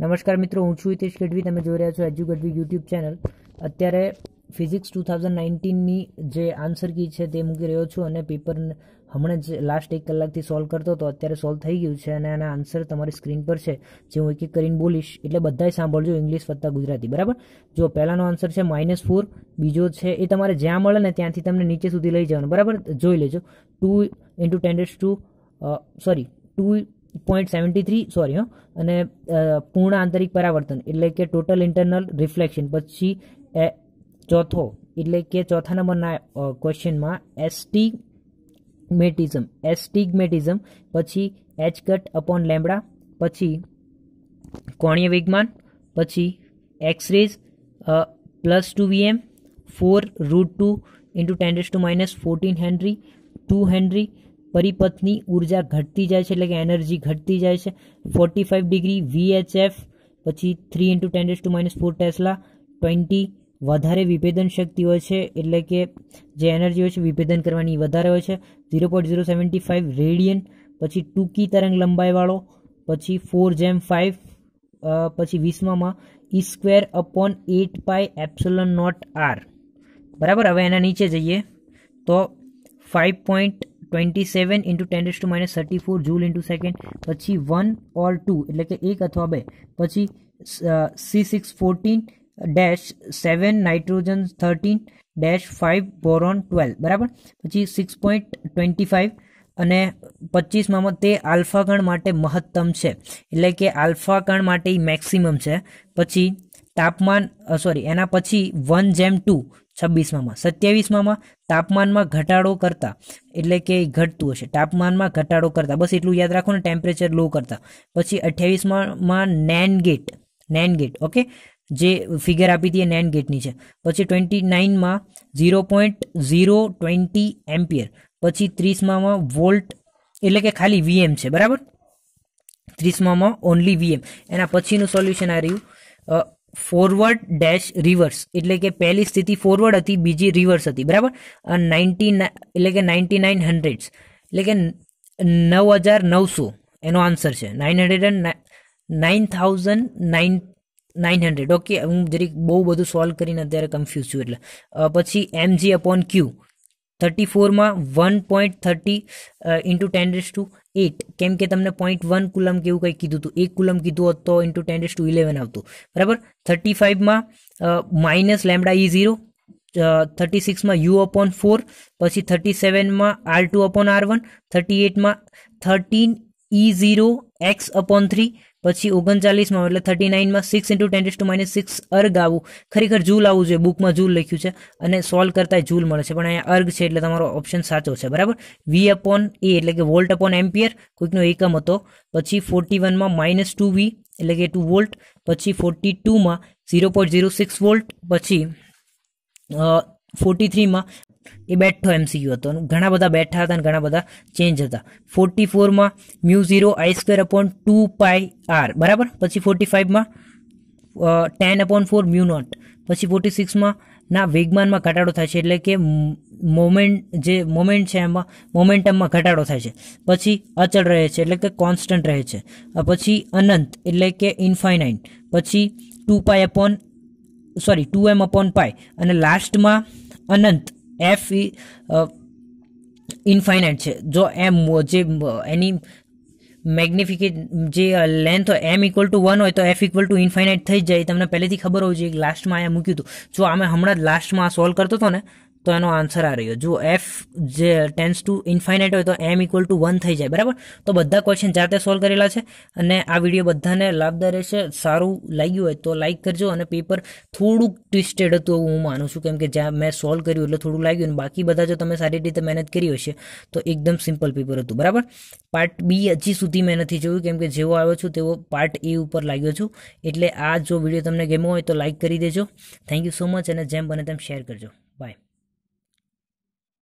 નમસ્કાર મિત્રો હું છું હિતેશ ગઢવી તમે જોઈ રહ્યા છો એજ્યુ ગઢવી યુટ્યુબ ચેનલ અત્યારે ફિઝિક્સ ટુ થાઉઝન્ડ નાઇન્ટીનની જે આન્સર કી છે તે મૂકી રહ્યો છું અને પેપર હમણાં જ લાસ્ટ એક કલાકથી સોલ્વ કરતો હતો અત્યારે સોલ્વ થઈ ગયું છે અને આના આન્સર તમારી સ્ક્રીન પર છે જે હું એક એક કરીને બોલીશ એટલે બધાય સાંભળજો ઇંગ્લિશ વત્તા ગુજરાતી બરાબર જો પહેલાંનો આન્સર છે માઇનસ ફોર બીજો છે એ તમારે જ્યાં મળે ને ત્યાંથી તમને નીચે સુધી લઈ જવાનું બરાબર જોઈ લેજો ટુ ઇન્ટુ ટેન્ડેસ two sorry two point seventy three sorry હો અને પૂર્ણ આંતરિક પરાવર્તન એટલે કે ટોટલ ઇન્ટરનલ રિફ્લેક્શન પછી ચોથો એટલે કે ચોથા નંબરના ક્વેશ્ચનમાં એસટી મેટિઝમ એસ્ટિગમેટિઝમ પછી એચ કટ અપોન લેમડા પછી કોણીય વિજ્ઞાન પછી X rays plus two VM four root two into ten to minus fourteen henry two henry પરિપથની ઉર્જા ઘટતી જાય છે એટલે કે એનર્જી ઘટતી જાય છે ફોર્ટી ફાઇવ ડિગ્રી વીએચએફ પછી three into ten to minus four tesla twenty વધારે વિભેદન શક્તિ હોય છે એટલે કે જે એનર્જી હોય છે વિભેદન કરવાની વધારે હોય છે zero point zero seventy five radian પછી ટૂંકી તરંગ લંબાઈવાળો પછી ફોર જેમ ફાઇવ પછી વીસમાં E square upon eight pi epsilon naught R બરાબર હવે એના નીચે જઈએ તો five point twenty seven into ten to minus thirty four joule into second પછી વન ઓર ટુ એટલે કે એક અથવા બે પછી C six fourteen dash seven nitrogen thirteen dash five boron twelve બરાબર પછી સિક્સ પોઈન્ટ ટ્વેન્ટી ફાઇવ અને પચીસમાં તે આલ્ફા કણ માટે મહત્તમ છે એટલે કે આલ્ફા કણ માટે મેક્સિમમ છે પછી તાપમાન સોરી એના પછી વન જેમ ટુ છવ્વીસમાં સત્યાવીસમાં તાપમાનમાં ઘટાડો કરતા એટલે કે ઘટતું હશે તાપમાનમાં ઘટાડો કરતા બસ એટલું યાદ રાખો ને ટેમ્પરેચર લો કરતા પછી અઠ્યાવીસમાં NAND gate NAND gate okay જે ફિગર આપી હતી એ નેન ગેટની છે પછી ટ્વેન્ટી નાઇનમાં zero point zero twenty ampere પછી ત્રીસમાં વોલ્ટ એટલે કે ખાલી વીએમ છે બરાબર ત્રીસમાં ઓનલી વીએમ એના પછીનું સોલ્યુશન આ રહ્યું ફોરવર્ડ ડેશ રિવર્સ એટલે કે પહેલી સ્થિતિ ફોરવર્ડ હતી બીજી રિવર્સ હતી બરાબર નાઇન્ટી એટલે કે નાઇન્ટી નાઇન હંડ્રેડ એટલે કે નવ હજાર નવસો એનો આન્સર છે nine hundred and nine thousand nine nine hundred okay હું જરીક બહુ બધું સોલ્વ કરીને અત્યારે કન્ફ્યુઝ છું એટલે પછી એમજી અપોન ક્યુ થર્ટી ફોરમાં one point thirty into ten raise to eight કેમ કે તમને પોઈન્ટ વન કુલમ કેવું કંઈક કીધું હતું એક કુલમ કીધું હોત તો ઇન્ટુ ટેન ટુ ઇલેવન આવતું બરાબર થર્ટી ફાઇવમાં minus lambda E zero thirty સિક્સમાં યુ અપોન ફોર પછી થર્ટી સેવનમાં R two upon R one thirty એટમાં thirteen E zero X upon three પછી ઓગણચાલીસમાં એટલે થર્ટી નાઇનમાં six into ten to minus six erg આવું ખરેખર જૂલ આવવું જોઈએ બુકમાં જૂલ લખ્યું છે અને સોલ્વ કરતા જૂલ મળે છે પણ અહીંયા અર્ગ છે એટલે તમારો ઓપ્શન સાચો છે બરાબર વી અપોન એ એટલે કે વોલ્ટ અપોન એમ્પિયર કોઈકનો એકમ હતો પછી ફોર્ટી વનમાં માઇનસ ટુ વી એટલે કે ટુ વોલ્ટ પછી ફોર્ટી ટુમાં zero point zero six volt પછી ફોર્ટી થ્રીમાં એ બેઠો એમસીયુ હતો ઘણા બધા બેઠા હતા અને ઘણા બધા ચેન્જ હતા ફોર્ટી ફોરમાં mu zero I square upon two pi R બરાબર પછી ફોર્ટી ફાઇવમાં ten upon four mu naught પછી ફોર્ટી સિક્સમાં ના વેગમાનમાં ઘટાડો થાય છે એટલે કે મોમેન્ટ જે મોમેન્ટ છે એમાં મોમેન્ટમમાં ઘટાડો થાય છે પછી અચળ રહે છે એટલે કે કોન્સ્ટન્ટ રહે છે પછી અનંત એટલે કે ઇન્ફાઇનાઇટ પછી two pi upon sorry two M upon pi અને લાસ્ટમાં અનંત એફ ઇન્ફાઇનાઇટ e, uh, છે જો એમ જે એની મેગ્નિફિકેટ જે લેન્થ uh, હોય એમ ઇક્વલ ટુ વન હોય તો એફ ઇક્વલ ટુ ઇન્ફાઇનાઇટ થઈ જાય તમને પહેલેથી ખબર હોવી જોઈએ લાસ્ટમાં અહીંયા મૂક્યું હતું જો અમે હમણાં જ લાસ્ટમાં સોલ્વ કરતો હતો ને તો એનો આન્સર આ રહ્યો જો એફ જે ટેન્સ ટુ ઇન્ફાઇનાઇટ હોય તો એમ ઇક્વલ ટુ વન થઈ જાય બરાબર તો બધા ક્વેશ્ચન જાતે સોલ્વ કરેલા છે અને આ વિડીયો બધાને લાભદાર રહેશે સારું લાગ્યું હોય તો લાઇક કરજો અને પેપર થોડુંક ટ્વિસ્ટેડ હતું એવું હું માનું છું કેમ કે જ્યાં મેં સોલ્વ કર્યું એટલે થોડું લાગ્યું અને બાકી બધા જો તમે સારી રીતે મહેનત કરી હશે તો એકદમ સિમ્પલ પેપર હતું બરાબર પાર્ટ બી હજી સુધી મેં નથી જોયું કેમ કે જેવો આવ્યો છું તેવો પાર્ટ એ ઉપર લાગ્યો છું એટલે આ જો વિડીયો તમને ગેમો હોય તો લાઇક કરી દેજો થેન્ક યુ સો મચ અને જેમ બને તેમ શેર કરજો બાય